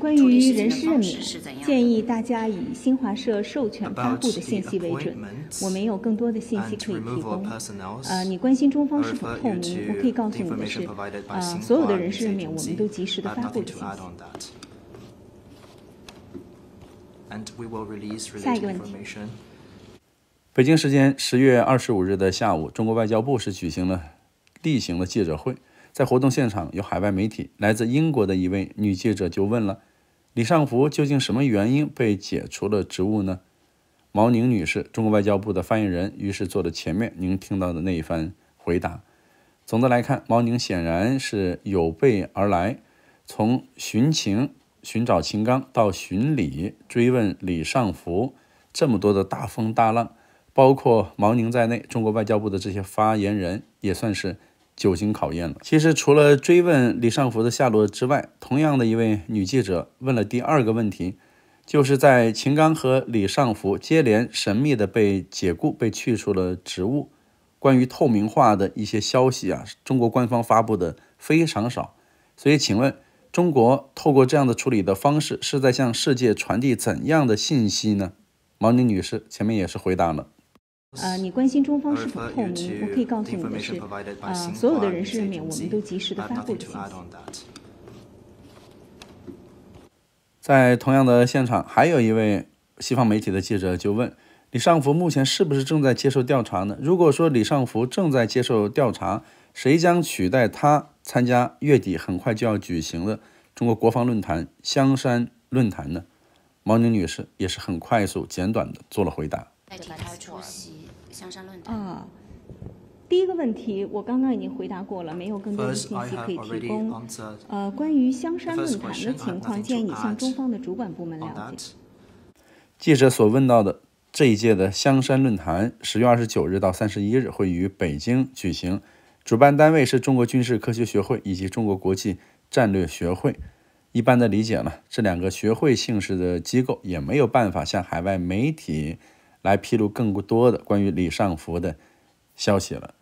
关于人事任免，建议大家以新华社授权发布的信息为准。我没有更多的信息可以提供。呃，你关心中方是否透明？我可以告诉你的是，呃，所有的人事任免我们都及时的发布信息。下一个问题。北京时间十月二十五日的下午，中国外交部是举行了例行的记者会。在活动现场，有海外媒体，来自英国的一位女记者就问了。李尚福究竟什么原因被解除了职务呢？毛宁女士，中国外交部的发言人，于是做了前面您听到的那一番回答。总的来看，毛宁显然是有备而来，从寻情寻找秦刚到寻理追问李尚福，这么多的大风大浪，包括毛宁在内，中国外交部的这些发言人也算是。久经考验了。其实，除了追问李尚福的下落之外，同样的一位女记者问了第二个问题，就是在秦刚和李尚福接连神秘的被解雇、被去除了职务，关于透明化的一些消息啊，中国官方发布的非常少。所以，请问，中国透过这样的处理的方式，是在向世界传递怎样的信息呢？毛宁女士前面也是回答了。呃，你关心中方是否透明？我可以告诉你的是，呃，所有的人事任免我们都及时的发布信息。在同样的现场，还有一位西方媒体的记者就问李尚福目前是不是正在接受调查呢？如果说李尚福正在接受调查，谁将取代他参加月底很快就要举行的中国国防论坛香山论坛呢？毛宁女士也是很快速简短的做了回答。论坛。啊，第一个问题我刚刚已经回答过了，没有更多的信息可以提供。呃，关于香山论坛的情况，建议你向中方的主管部门了解。记者所问到的这一届的香山论坛，十月二十九日到三十一日会于北京举行，主办单位是中国军事科学学会以及中国国际战略学会。一般的理解呢，这两个学会性质的机构也没有办法向海外媒体。来披露更多的关于李尚福的消息了。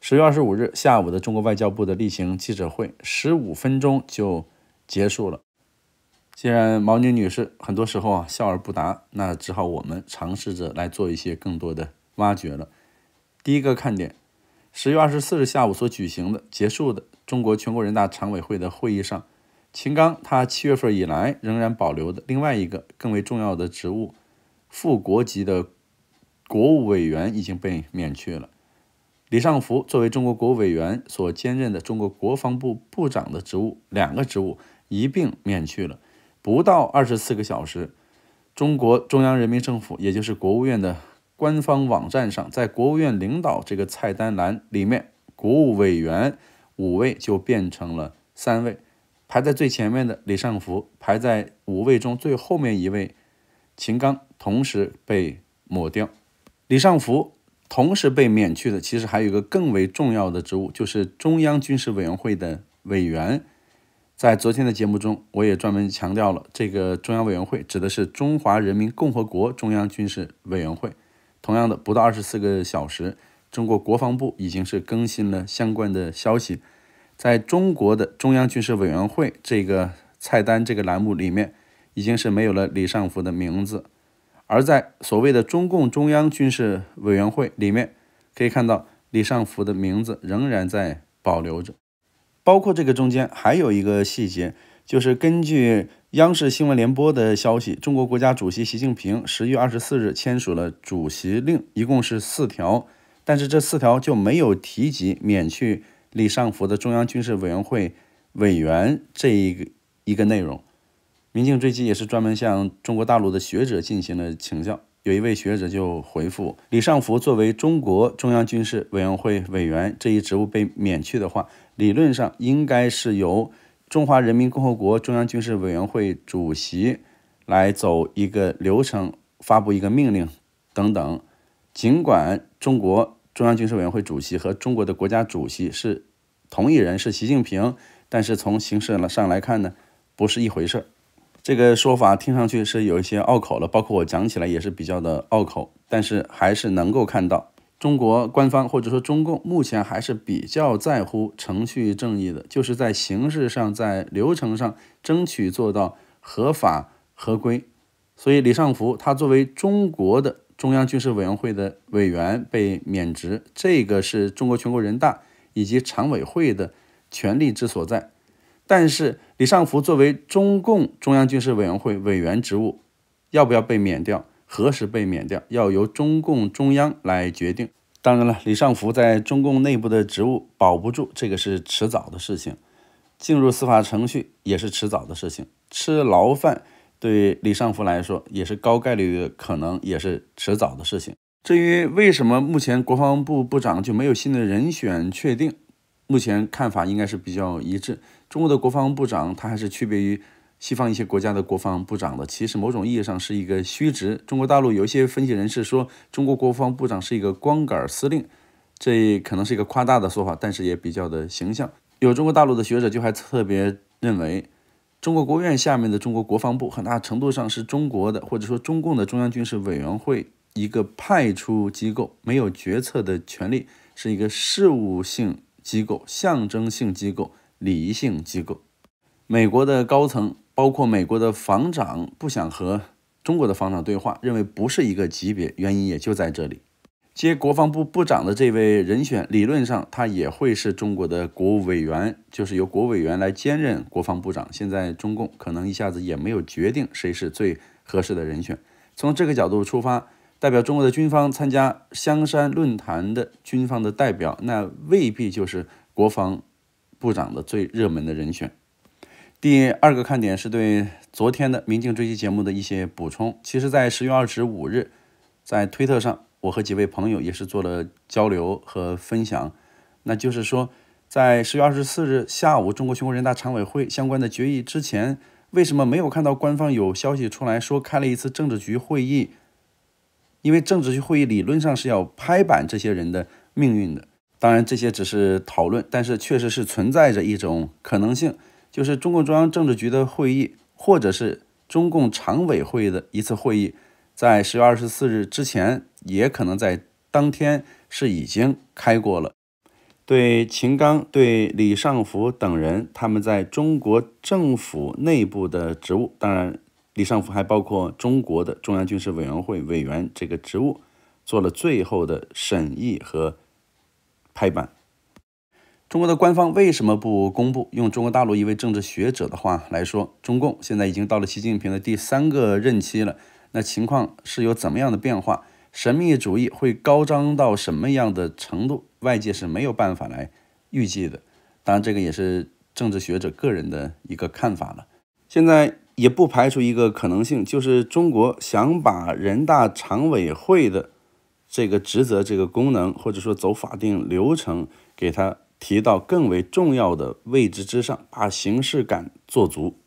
十月二十五日下午的中国外交部的例行记者会，十五分钟就结束了。既然毛宁女士很多时候啊笑而不答，那只好我们尝试着来做一些更多的挖掘了。第一个看点，十月二十四日下午所举行的结束的中国全国人大常委会的会议上，秦刚他七月份以来仍然保留的另外一个更为重要的职务。副国级的国务委员已经被免去了。李尚福作为中国国务委员所兼任的中国国防部部长的职务，两个职务一并免去了。不到二十四个小时，中国中央人民政府，也就是国务院的官方网站上，在国务院领导这个菜单栏里面，国务委员五位就变成了三位。排在最前面的李尚福，排在五位中最后面一位，秦刚。同时被抹掉，李尚福同时被免去的，其实还有一个更为重要的职务，就是中央军事委员会的委员。在昨天的节目中，我也专门强调了，这个中央委员会指的是中华人民共和国中央军事委员会。同样的，不到二十四个小时，中国国防部已经是更新了相关的消息，在中国的中央军事委员会这个菜单这个栏目里面，已经是没有了李尚福的名字。而在所谓的中共中央军事委员会里面，可以看到李尚福的名字仍然在保留着。包括这个中间还有一个细节，就是根据央视新闻联播的消息，中国国家主席习近平十月二十四日签署了主席令，一共是四条，但是这四条就没有提及免去李尚福的中央军事委员会委员这一个一个内容。民进追击也是专门向中国大陆的学者进行了请教。有一位学者就回复：“李尚福作为中国中央军事委员会委员这一职务被免去的话，理论上应该是由中华人民共和国中央军事委员会主席来走一个流程，发布一个命令等等。尽管中国中央军事委员会主席和中国的国家主席是同一人，是习近平，但是从形式上来看呢，不是一回事。”这个说法听上去是有一些拗口了，包括我讲起来也是比较的拗口，但是还是能够看到中国官方或者说中共目前还是比较在乎程序正义的，就是在形式上、在流程上争取做到合法合规。所以李尚福他作为中国的中央军事委员会的委员被免职，这个是中国全国人大以及常委会的权力之所在。但是，李尚福作为中共中央军事委员会委员职务，要不要被免掉？何时被免掉？要由中共中央来决定。当然了，李尚福在中共内部的职务保不住，这个是迟早的事情；进入司法程序也是迟早的事情；吃牢饭对李尚福来说也是高概率的，可能也是迟早的事情。至于为什么目前国防部部长就没有新的人选确定，目前看法应该是比较一致。中国的国防部长他还是区别于西方一些国家的国防部长的，其实某种意义上是一个虚职。中国大陆有一些分析人士说，中国国防部长是一个光杆司令，这可能是一个夸大的说法，但是也比较的形象。有中国大陆的学者就还特别认为，中国国务院下面的中国国防部很大程度上是中国的或者说中共的中央军事委员会一个派出机构，没有决策的权利，是一个事务性机构、象征性机构。礼仪性机构，美国的高层包括美国的防长不想和中国的防长对话，认为不是一个级别，原因也就在这里。接国防部部长的这位人选，理论上他也会是中国的国务委员，就是由国务委员来兼任国防部长。现在中共可能一下子也没有决定谁是最合适的人选。从这个角度出发，代表中国的军方参加香山论坛的军方的代表，那未必就是国防。部长的最热门的人选。第二个看点是对昨天的《民进追击》节目的一些补充。其实，在十月二十五日，在推特上，我和几位朋友也是做了交流和分享。那就是说，在十月二十四日下午，中国全国人大常委会相关的决议之前，为什么没有看到官方有消息出来说开了一次政治局会议？因为政治局会议理论上是要拍板这些人的命运的。当然，这些只是讨论，但是确实是存在着一种可能性，就是中共中央政治局的会议，或者是中共常委会的一次会议，在十月二十四日之前，也可能在当天是已经开过了。对秦刚、对李尚福等人，他们在中国政府内部的职务，当然，李尚福还包括中国的中央军事委员会委员这个职务，做了最后的审议和。拍板，中国的官方为什么不公布？用中国大陆一位政治学者的话来说，中共现在已经到了习近平的第三个任期了，那情况是有怎么样的变化，神秘主义会高涨到什么样的程度，外界是没有办法来预计的。当然，这个也是政治学者个人的一个看法了。现在也不排除一个可能性，就是中国想把人大常委会的。这个职责、这个功能，或者说走法定流程，给它提到更为重要的位置之上，把形式感做足。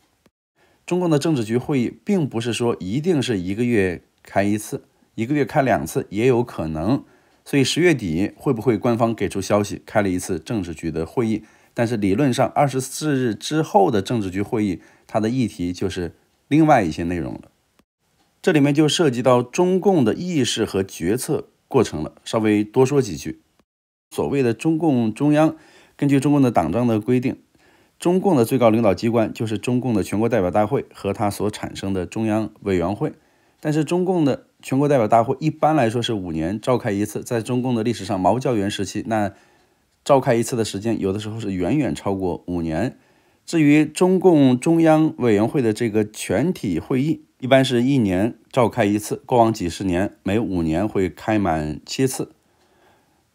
中共的政治局会议，并不是说一定是一个月开一次，一个月开两次也有可能。所以十月底会不会官方给出消息，开了一次政治局的会议？但是理论上，二十四日之后的政治局会议，它的议题就是另外一些内容了。这里面就涉及到中共的意识和决策。过程了，稍微多说几句。所谓的中共中央，根据中共的党章的规定，中共的最高领导机关就是中共的全国代表大会和它所产生的中央委员会。但是，中共的全国代表大会一般来说是五年召开一次，在中共的历史上，毛教员时期那召开一次的时间有的时候是远远超过五年。至于中共中央委员会的这个全体会议，一般是一年召开一次，过往几十年每五年会开满七次。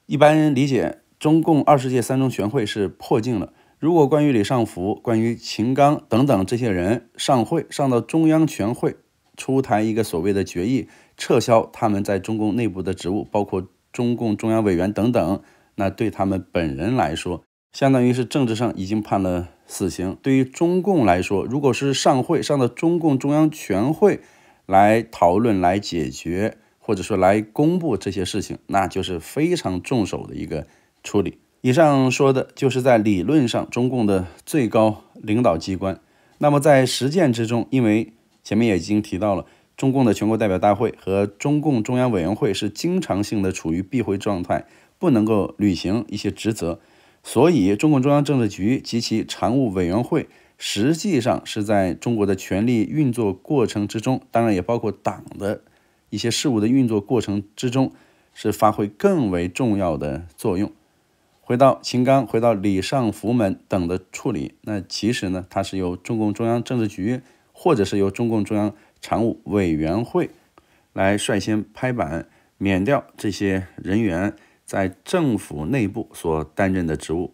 一般理解，中共二十届三中全会是破镜了。如果关于李尚福、关于秦刚等等这些人上会上到中央全会，出台一个所谓的决议，撤销他们在中共内部的职务，包括中共中央委员等等，那对他们本人来说，相当于是政治上已经判了死刑。对于中共来说，如果是上会上的中共中央全会来讨论、来解决，或者说来公布这些事情，那就是非常重手的一个处理。以上说的就是在理论上中共的最高领导机关。那么在实践之中，因为前面也已经提到了，中共的全国代表大会和中共中央委员会是经常性的处于闭会状态，不能够履行一些职责。所以，中共中央政治局及其常务委员会实际上是在中国的权力运作过程之中，当然也包括党的一些事务的运作过程之中，是发挥更为重要的作用。回到秦刚、回到李尚福门等的处理，那其实呢，它是由中共中央政治局或者是由中共中央常务委员会来率先拍板免掉这些人员。在政府内部所担任的职务，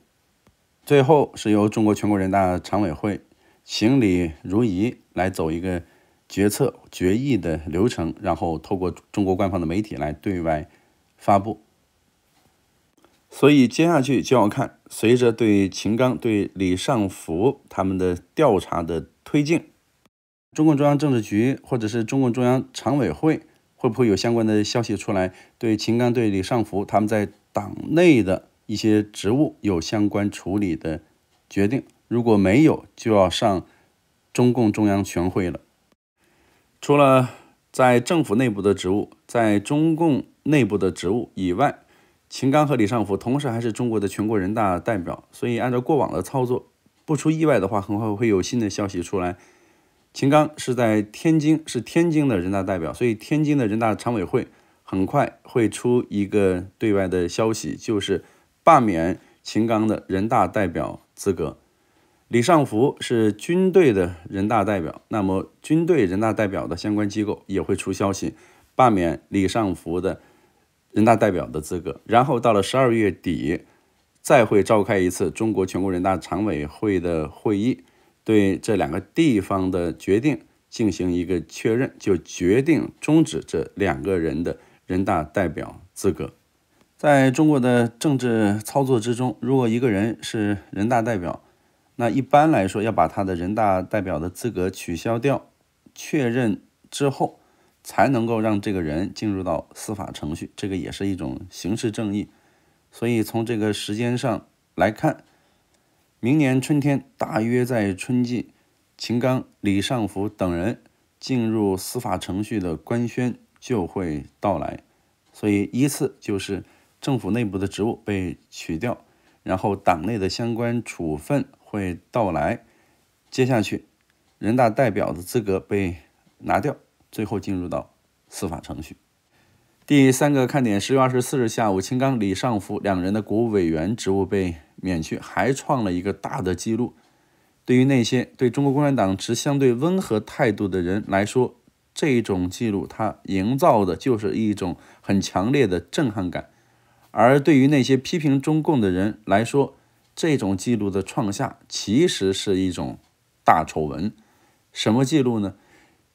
最后是由中国全国人大常委会行礼如仪来走一个决策决议的流程，然后透过中国官方的媒体来对外发布。所以接下去就要看，随着对秦刚、对李尚福他们的调查的推进，中共中央政治局或者是中共中央常委会。会不会有相关的消息出来，对秦刚、对李尚福他们在党内的一些职务有相关处理的决定？如果没有，就要上中共中央全会了。除了在政府内部的职务，在中共内部的职务以外，秦刚和李尚福同时还是中国的全国人大代表，所以按照过往的操作，不出意外的话，很快会有新的消息出来。秦刚是在天津，是天津的人大代表，所以天津的人大常委会很快会出一个对外的消息，就是罢免秦刚的人大代表资格。李尚福是军队的人大代表，那么军队人大代表的相关机构也会出消息，罢免李尚福的人大代表的资格。然后到了十二月底，再会召开一次中国全国人大常委会的会议。对这两个地方的决定进行一个确认，就决定终止这两个人的人大代表资格。在中国的政治操作之中，如果一个人是人大代表，那一般来说要把他的人大代表的资格取消掉，确认之后才能够让这个人进入到司法程序，这个也是一种刑事正义。所以从这个时间上来看。明年春天，大约在春季，秦刚、李尚福等人进入司法程序的官宣就会到来。所以，依次就是政府内部的职务被取掉，然后党内的相关处分会到来，接下去人大代表的资格被拿掉，最后进入到司法程序。第三个看点，十月二十四日下午，秦刚、李尚福两人的国务委员职务被免去，还创了一个大的记录。对于那些对中国共产党持相对温和态度的人来说，这种记录它营造的就是一种很强烈的震撼感；而对于那些批评中共的人来说，这种记录的创下其实是一种大丑闻。什么记录呢？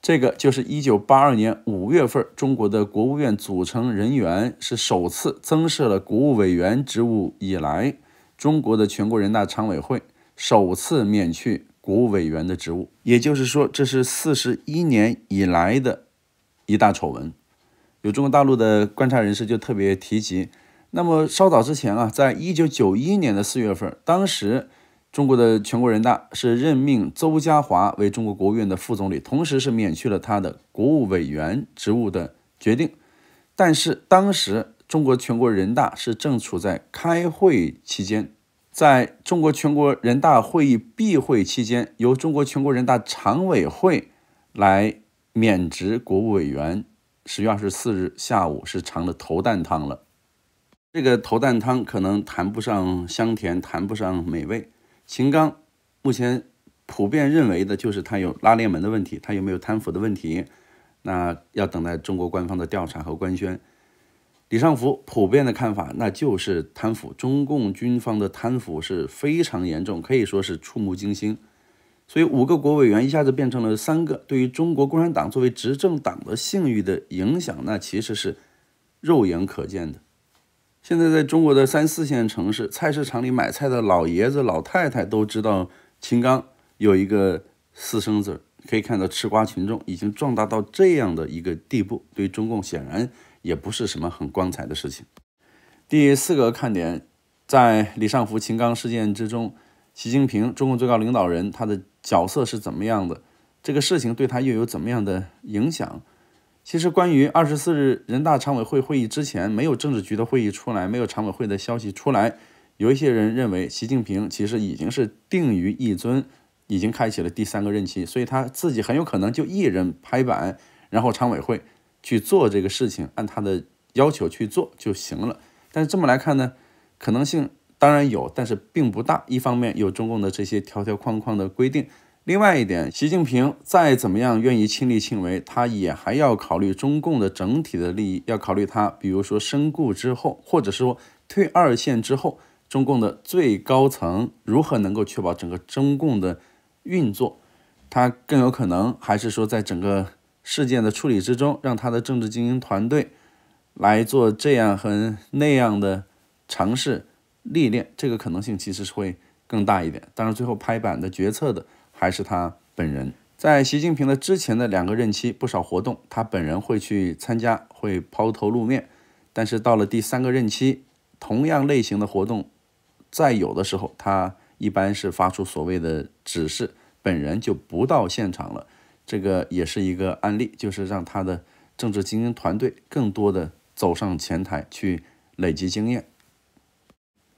这个就是一九八二年五月份，中国的国务院组成人员是首次增设了国务委员职务以来，中国的全国人大常委会首次免去国务委员的职务。也就是说，这是四十一年以来的一大丑闻。有中国大陆的观察人士就特别提及。那么稍早之前啊，在一九九一年的四月份，当时。中国的全国人大是任命邹家华为中国国务院的副总理，同时是免去了他的国务委员职务的决定。但是当时中国全国人大是正处在开会期间，在中国全国人大会议闭会期间，由中国全国人大常委会来免职国务委员。十月二十四日下午是尝了头蛋汤了，这个头蛋汤可能谈不上香甜，谈不上美味。秦刚目前普遍认为的就是他有拉链门的问题，他有没有贪腐的问题，那要等待中国官方的调查和官宣。李尚福普遍的看法那就是贪腐，中共军方的贪腐是非常严重，可以说是触目惊心。所以五个国委员一下子变成了三个，对于中国共产党作为执政党的信誉的影响，那其实是肉眼可见的。现在在中国的三四线城市菜市场里买菜的老爷子老太太都知道秦刚有一个私生子，可以看到吃瓜群众已经壮大到这样的一个地步，对中共显然也不是什么很光彩的事情。第四个看点，在李尚福、秦刚事件之中，习近平，中共最高领导人，他的角色是怎么样的？这个事情对他又有怎么样的影响？其实，关于二十四日人大常委会会议之前，没有政治局的会议出来，没有常委会的消息出来，有一些人认为，习近平其实已经是定于一尊，已经开启了第三个任期，所以他自己很有可能就一人拍板，然后常委会去做这个事情，按他的要求去做就行了。但是这么来看呢，可能性当然有，但是并不大。一方面有中共的这些条条框框的规定。另外一点，习近平再怎么样愿意亲力亲为，他也还要考虑中共的整体的利益，要考虑他，比如说身故之后，或者说退二线之后，中共的最高层如何能够确保整个中共的运作，他更有可能还是说在整个事件的处理之中，让他的政治精英团队来做这样和那样的尝试历练，这个可能性其实是会更大一点，当然，最后拍板的决策的。还是他本人在习近平的之前的两个任期，不少活动他本人会去参加，会抛头露面。但是到了第三个任期，同样类型的活动，在有的时候他一般是发出所谓的指示，本人就不到现场了。这个也是一个案例，就是让他的政治精英团队更多的走上前台去累积经验。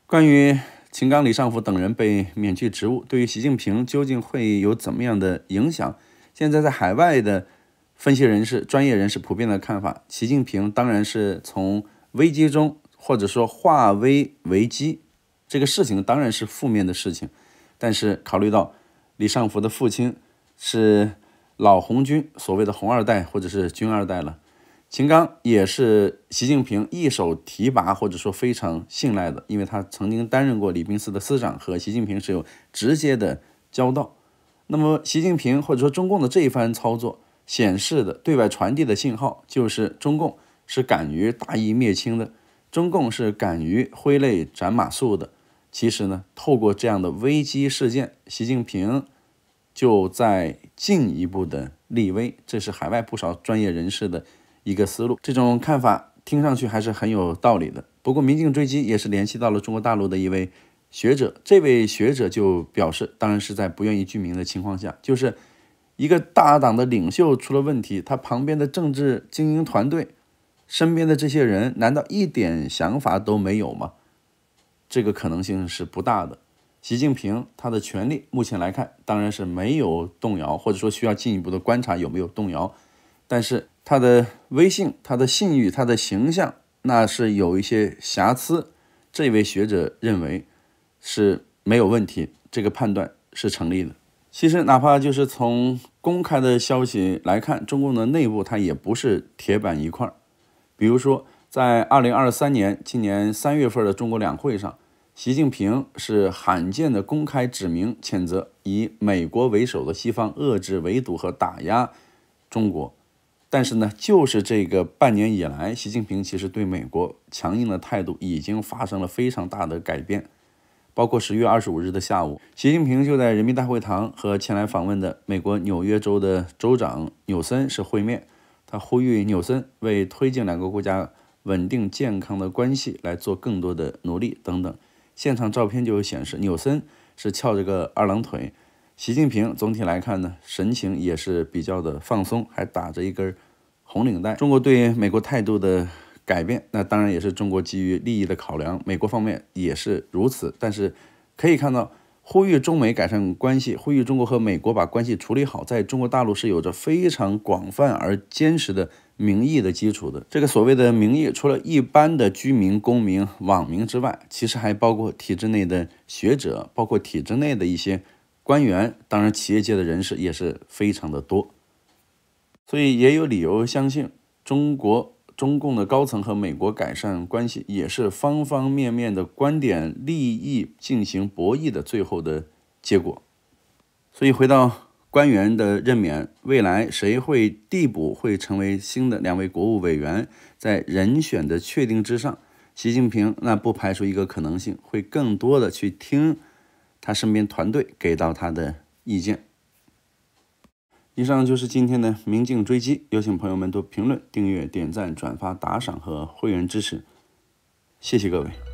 关于。秦刚、李尚福等人被免去职务，对于习近平究竟会有怎么样的影响？现在在海外的分析人士、专业人士普遍的看法，习近平当然是从危机中或者说化危为机。这个事情当然是负面的事情，但是考虑到李尚福的父亲是老红军，所谓的“红二代”或者是“军二代”了。秦刚也是习近平一手提拔，或者说非常信赖的，因为他曾经担任过李宾司的司长，和习近平是有直接的交道。那么，习近平或者说中共的这一番操作，显示的对外传递的信号就是：中共是敢于大义灭亲的，中共是敢于挥泪斩马谡的。其实呢，透过这样的危机事件，习近平就在进一步的立威。这是海外不少专业人士的。一个思路，这种看法听上去还是很有道理的。不过，民警追击也是联系到了中国大陆的一位学者，这位学者就表示，当然是在不愿意具名的情况下，就是一个大党的领袖出了问题，他旁边的政治精英团队身边的这些人，难道一点想法都没有吗？这个可能性是不大的。习近平他的权力目前来看，当然是没有动摇，或者说需要进一步的观察有没有动摇，但是。他的威信、他的信誉、他的形象，那是有一些瑕疵。这位学者认为是没有问题，这个判断是成立的。其实，哪怕就是从公开的消息来看，中共的内部它也不是铁板一块儿。比如说，在二零二三年今年三月份的中国两会上，习近平是罕见的公开指明谴责以美国为首的西方遏制、围堵和打压中国。但是呢，就是这个半年以来，习近平其实对美国强硬的态度已经发生了非常大的改变。包括十月二十五日的下午，习近平就在人民大会堂和前来访问的美国纽约州的州长纽森是会面，他呼吁纽森为推进两个国家稳定健康的关系来做更多的努力等等。现场照片就显示，纽森是翘着个二郎腿。习近平总体来看呢，神情也是比较的放松，还打着一根红领带。中国对美国态度的改变，那当然也是中国基于利益的考量，美国方面也是如此。但是可以看到，呼吁中美改善关系，呼吁中国和美国把关系处理好，在中国大陆是有着非常广泛而坚实的民意的基础的。这个所谓的民意，除了一般的居民、公民、网民之外，其实还包括体制内的学者，包括体制内的一些。官员当然，企业界的人士也是非常的多，所以也有理由相信，中国中共的高层和美国改善关系，也是方方面面的观点、利益进行博弈的最后的结果。所以，回到官员的任免，未来谁会递补会成为新的两位国务委员，在人选的确定之上，习近平那不排除一个可能性，会更多的去听。他身边团队给到他的意见。以上就是今天的明镜追击，有请朋友们多评论、订阅、点赞、转发、打赏和会员支持，谢谢各位。